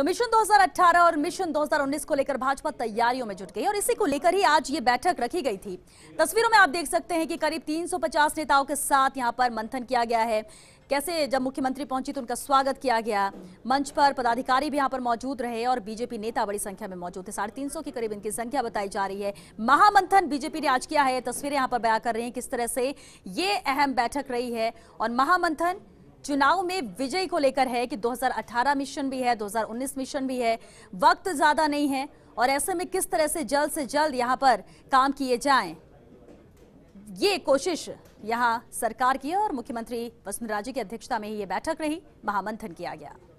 तो मिशन 2018 और मिशन 2019 को लेकर भाजपा तैयारियों में जुट गई और इसी को लेकर ही आज ये बैठक रखी गई थी तस्वीरों में आप देख सकते हैं कि करीब 350 नेताओं के साथ यहाँ पर मंथन किया गया है कैसे जब मुख्यमंत्री पहुंची तो उनका स्वागत किया गया मंच पर पदाधिकारी भी यहाँ पर मौजूद रहे और बीजेपी नेता बड़ी संख्या में मौजूद थे साढ़े तीन के करीब इनकी संख्या बताई जा रही है महामंथन बीजेपी ने आज किया है तस्वीरें यहाँ पर बया कर रही है किस तरह से ये अहम बैठक रही है और महामंथन चुनाव में विजय को लेकर है कि 2018 मिशन भी है 2019 मिशन भी है वक्त ज्यादा नहीं है और ऐसे में किस तरह से जल्द से जल्द यहां पर काम किए जाएं ये कोशिश यहां सरकार की और मुख्यमंत्री वसुंधरा जी की अध्यक्षता में ही ये बैठक रही महामंथन किया गया